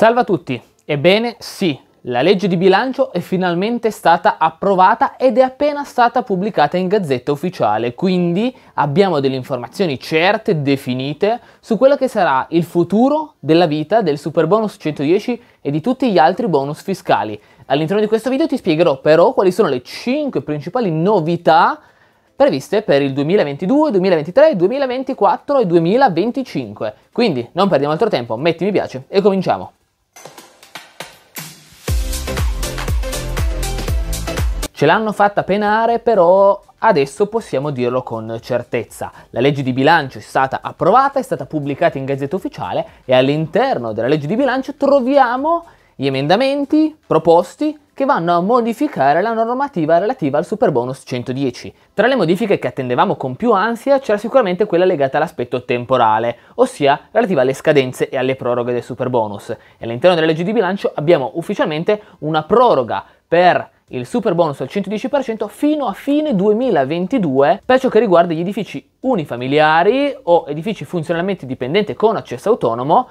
Salve a tutti! Ebbene sì, la legge di bilancio è finalmente stata approvata ed è appena stata pubblicata in Gazzetta Ufficiale, quindi abbiamo delle informazioni certe, definite, su quello che sarà il futuro della vita del Super Bonus 110 e di tutti gli altri bonus fiscali. All'interno di questo video ti spiegherò però quali sono le 5 principali novità previste per il 2022, 2023, 2024 e 2025. Quindi non perdiamo altro tempo, metti mi piace e cominciamo! Ce l'hanno fatta penare, però adesso possiamo dirlo con certezza. La legge di bilancio è stata approvata, è stata pubblicata in Gazzetta Ufficiale e all'interno della legge di bilancio troviamo gli emendamenti proposti che vanno a modificare la normativa relativa al super bonus 110. Tra le modifiche che attendevamo con più ansia c'era sicuramente quella legata all'aspetto temporale, ossia relativa alle scadenze e alle proroghe del super bonus. E all'interno della legge di bilancio abbiamo ufficialmente una proroga per il super bonus al 110% fino a fine 2022 per ciò che riguarda gli edifici unifamiliari o edifici funzionalmente dipendenti con accesso autonomo,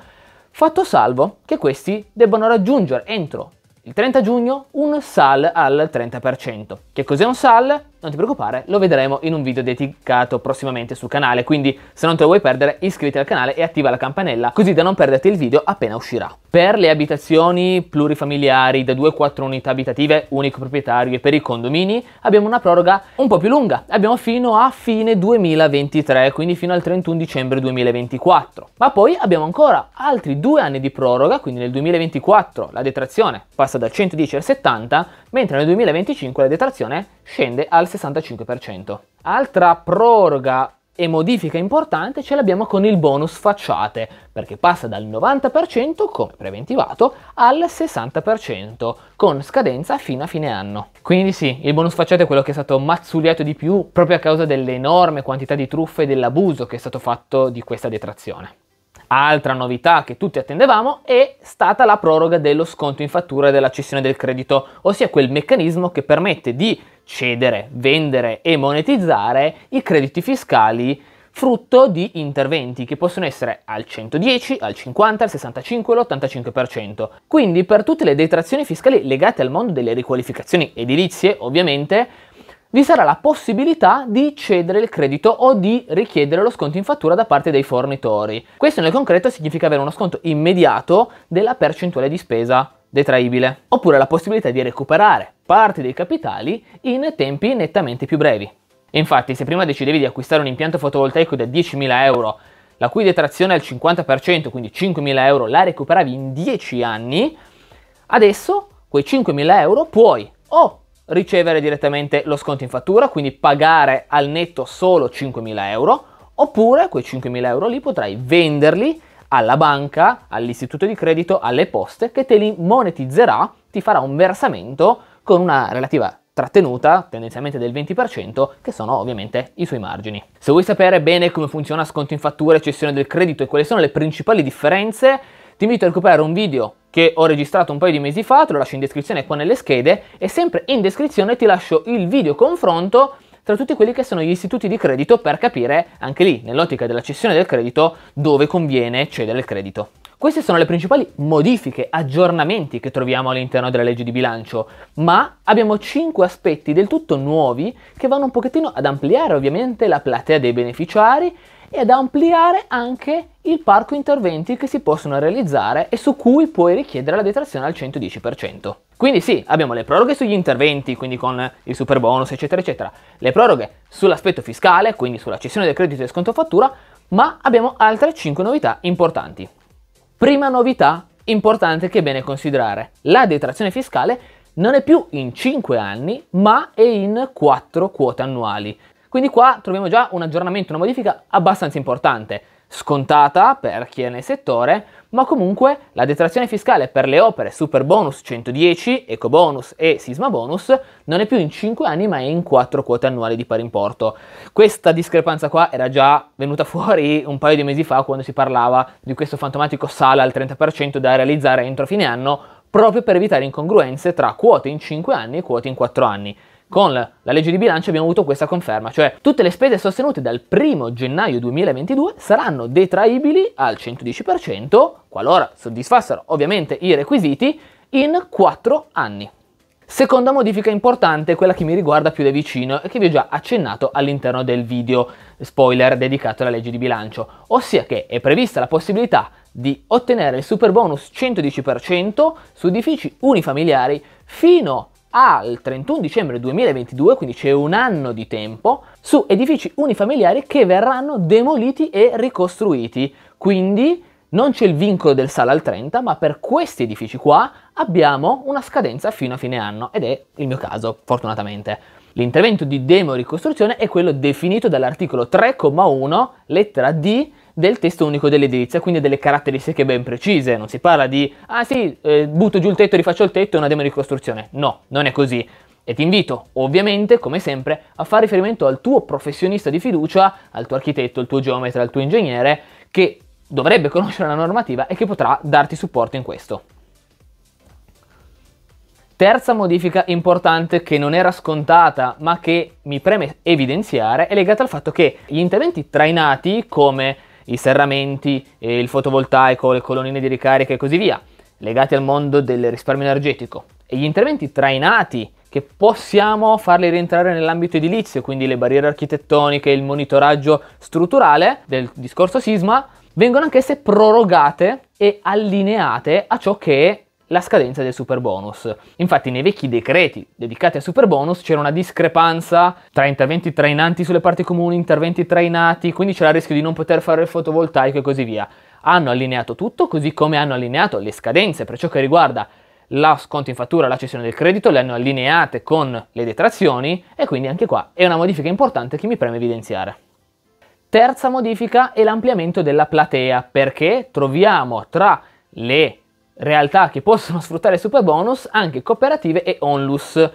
fatto salvo che questi debbano raggiungere entro il 30 giugno un SAL al 30%. Che cos'è un SAL? non ti preoccupare, lo vedremo in un video dedicato prossimamente sul canale, quindi se non te lo vuoi perdere iscriviti al canale e attiva la campanella così da non perderti il video appena uscirà. Per le abitazioni plurifamiliari da 2 4 unità abitative, unico proprietario e per i condomini abbiamo una proroga un po' più lunga, abbiamo fino a fine 2023, quindi fino al 31 dicembre 2024. Ma poi abbiamo ancora altri due anni di proroga, quindi nel 2024 la detrazione passa dal 110 al 70, mentre nel 2025 la detrazione scende al 65%. Altra proroga e modifica importante ce l'abbiamo con il bonus facciate, perché passa dal 90% come preventivato al 60% con scadenza fino a fine anno. Quindi sì, il bonus facciate è quello che è stato mazzuliato di più proprio a causa dell'enorme quantità di truffe e dell'abuso che è stato fatto di questa detrazione. Altra novità che tutti attendevamo è stata la proroga dello sconto in fattura della cessione del credito, ossia quel meccanismo che permette di cedere, vendere e monetizzare i crediti fiscali frutto di interventi che possono essere al 110, al 50, al 65 all'85%. Quindi per tutte le detrazioni fiscali legate al mondo delle riqualificazioni edilizie, ovviamente, vi sarà la possibilità di cedere il credito o di richiedere lo sconto in fattura da parte dei fornitori. Questo nel concreto significa avere uno sconto immediato della percentuale di spesa detraibile, oppure la possibilità di recuperare parte dei capitali in tempi nettamente più brevi. Infatti, se prima decidevi di acquistare un impianto fotovoltaico da 10.000 euro, la cui detrazione è al 50%, quindi 5.000 euro, la recuperavi in 10 anni, adesso quei 5.000 euro puoi o ricevere direttamente lo sconto in fattura, quindi pagare al netto solo 5.000 euro, oppure quei 5.000 euro lì potrai venderli alla banca, all'istituto di credito, alle poste che te li monetizzerà, ti farà un versamento con una relativa trattenuta, tendenzialmente del 20%, che sono ovviamente i suoi margini. Se vuoi sapere bene come funziona sconto in fattura e cessione del credito e quali sono le principali differenze, ti invito a recuperare un video che ho registrato un paio di mesi fa, te lo lascio in descrizione qua nelle schede e sempre in descrizione ti lascio il video confronto tra tutti quelli che sono gli istituti di credito per capire anche lì, nell'ottica della cessione del credito, dove conviene cedere il credito. Queste sono le principali modifiche, aggiornamenti che troviamo all'interno della legge di bilancio, ma abbiamo 5 aspetti del tutto nuovi che vanno un pochettino ad ampliare ovviamente la platea dei beneficiari e ad ampliare anche il parco interventi che si possono realizzare e su cui puoi richiedere la detrazione al 110%. Quindi sì, abbiamo le proroghe sugli interventi, quindi con il super bonus, eccetera, eccetera, le proroghe sull'aspetto fiscale, quindi sulla cessione del credito e sconto fattura, ma abbiamo altre 5 novità importanti. Prima novità importante che è bene considerare, la detrazione fiscale non è più in 5 anni, ma è in 4 quote annuali. Quindi qua troviamo già un aggiornamento, una modifica abbastanza importante, scontata per chi è nel settore, ma comunque la detrazione fiscale per le opere super bonus 110, eco bonus e sisma bonus non è più in 5 anni ma è in 4 quote annuali di pari importo. Questa discrepanza qua era già venuta fuori un paio di mesi fa quando si parlava di questo fantomatico sala al 30% da realizzare entro fine anno proprio per evitare incongruenze tra quote in 5 anni e quote in 4 anni. Con la legge di bilancio abbiamo avuto questa conferma, cioè tutte le spese sostenute dal 1 gennaio 2022 saranno detraibili al 110% qualora soddisfassero ovviamente i requisiti in 4 anni. Seconda modifica importante, quella che mi riguarda più da vicino e che vi ho già accennato all'interno del video spoiler dedicato alla legge di bilancio, ossia che è prevista la possibilità di ottenere il super bonus 110% su edifici unifamiliari fino al 31 dicembre 2022, quindi c'è un anno di tempo, su edifici unifamiliari che verranno demoliti e ricostruiti. Quindi non c'è il vincolo del sale al 30, ma per questi edifici qua abbiamo una scadenza fino a fine anno ed è il mio caso, fortunatamente. L'intervento di demo ricostruzione è quello definito dall'articolo 3,1 lettera D del testo unico dell'edilizia, quindi delle caratteristiche ben precise. Non si parla di, ah sì, eh, butto giù il tetto, rifaccio il tetto, è una demo di costruzione. No, non è così. E ti invito, ovviamente, come sempre, a fare riferimento al tuo professionista di fiducia, al tuo architetto, al tuo geometra, al tuo ingegnere, che dovrebbe conoscere la normativa e che potrà darti supporto in questo. Terza modifica importante che non era scontata ma che mi preme evidenziare è legata al fatto che gli interventi trainati come i serramenti, il fotovoltaico, le colonnine di ricarica e così via, legati al mondo del risparmio energetico e gli interventi trainati che possiamo farli rientrare nell'ambito edilizio, quindi le barriere architettoniche, il monitoraggio strutturale del discorso sisma, vengono anch'esse prorogate e allineate a ciò che la scadenza del super bonus. Infatti nei vecchi decreti dedicati al super bonus c'era una discrepanza tra interventi trainanti sulle parti comuni, interventi trainati, quindi c'era il rischio di non poter fare il fotovoltaico e così via. Hanno allineato tutto così come hanno allineato le scadenze per ciò che riguarda la sconto in fattura, la cessione del credito, le hanno allineate con le detrazioni e quindi anche qua è una modifica importante che mi preme evidenziare. Terza modifica è l'ampliamento della platea perché troviamo tra le realtà che possono sfruttare super bonus anche cooperative e onlus.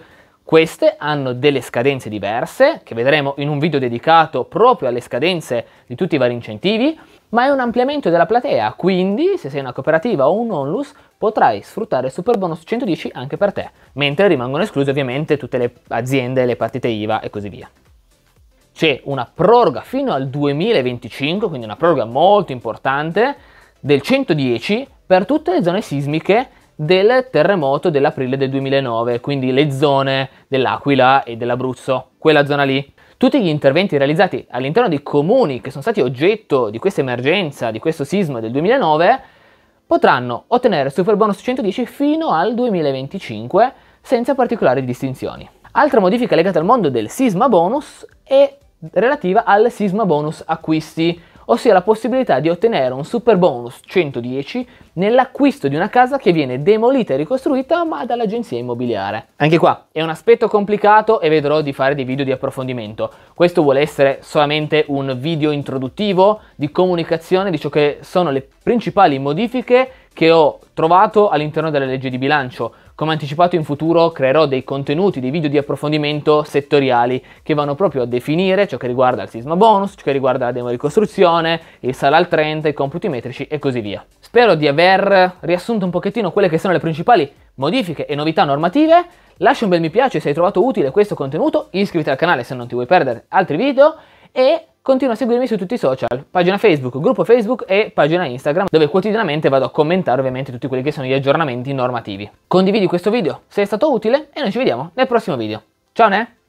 Queste hanno delle scadenze diverse, che vedremo in un video dedicato proprio alle scadenze di tutti i vari incentivi, ma è un ampliamento della platea, quindi se sei una cooperativa o un onlus potrai sfruttare super bonus 110 anche per te, mentre rimangono escluse ovviamente tutte le aziende, le partite IVA e così via. C'è una proroga fino al 2025, quindi una proroga molto importante, del 110 per tutte le zone sismiche del terremoto dell'aprile del 2009, quindi le zone dell'Aquila e dell'Abruzzo, quella zona lì. Tutti gli interventi realizzati all'interno dei comuni che sono stati oggetto di questa emergenza, di questo sisma del 2009, potranno ottenere super bonus 110 fino al 2025 senza particolari distinzioni. Altra modifica legata al mondo del sisma bonus è relativa al sisma bonus acquisti, ossia la possibilità di ottenere un super bonus 110 nell'acquisto di una casa che viene demolita e ricostruita ma dall'agenzia immobiliare. Anche qua è un aspetto complicato e vedrò di fare dei video di approfondimento. Questo vuole essere solamente un video introduttivo di comunicazione di ciò che sono le principali modifiche che ho trovato all'interno della legge di bilancio come anticipato in futuro creerò dei contenuti, dei video di approfondimento settoriali che vanno proprio a definire ciò che riguarda il sisma bonus, ciò che riguarda la demo demoricostruzione, il sala al 30, i computi metrici e così via. Spero di aver riassunto un pochettino quelle che sono le principali modifiche e novità normative. Lascia un bel mi piace se hai trovato utile questo contenuto, iscriviti al canale se non ti vuoi perdere altri video e continua a seguirmi su tutti i social, pagina Facebook, gruppo Facebook e pagina Instagram, dove quotidianamente vado a commentare ovviamente tutti quelli che sono gli aggiornamenti normativi. Condividi questo video se è stato utile e noi ci vediamo nel prossimo video. Ciao ne!